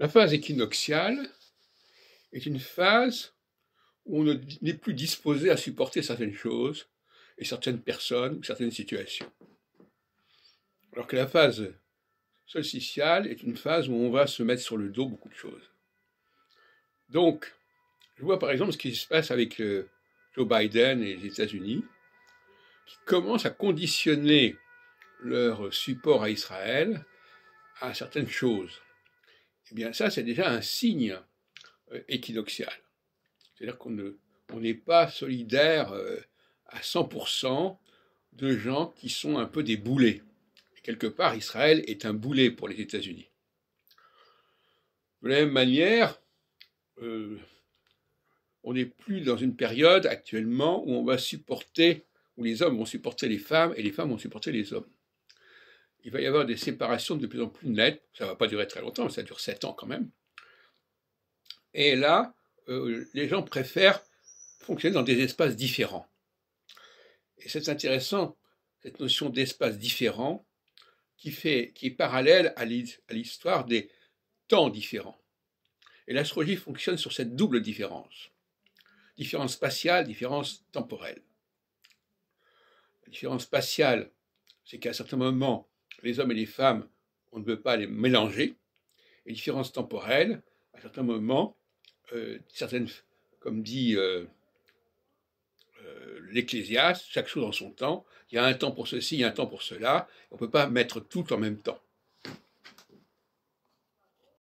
La phase équinoxiale est une phase où on n'est plus disposé à supporter certaines choses et certaines personnes ou certaines situations. Alors que la phase solsticiale est une phase où on va se mettre sur le dos beaucoup de choses. Donc, je vois par exemple ce qui se passe avec euh, Joe Biden et les États-Unis, qui commencent à conditionner leur support à Israël à certaines choses eh bien ça, c'est déjà un signe euh, équinoxial. C'est-à-dire qu'on n'est pas solidaire euh, à 100% de gens qui sont un peu des boulets. quelque part, Israël est un boulet pour les États-Unis. De la même manière, euh, on n'est plus dans une période actuellement où on va supporter, où les hommes vont supporter les femmes et les femmes vont supporter les hommes il va y avoir des séparations de plus en plus nettes. Ça ne va pas durer très longtemps, mais ça dure sept ans quand même. Et là, euh, les gens préfèrent fonctionner dans des espaces différents. Et c'est intéressant, cette notion d'espace différent, qui, fait, qui est parallèle à l'histoire des temps différents. Et l'astrologie fonctionne sur cette double différence. Différence spatiale, différence temporelle. La différence spatiale, c'est qu'à un certain moment, les hommes et les femmes, on ne peut pas les mélanger. Les différences temporelles, à certains moments, euh, certaines, comme dit euh, euh, l'Ecclésiaste, chaque chose dans son temps, il y a un temps pour ceci, il y a un temps pour cela, on ne peut pas mettre tout en même temps.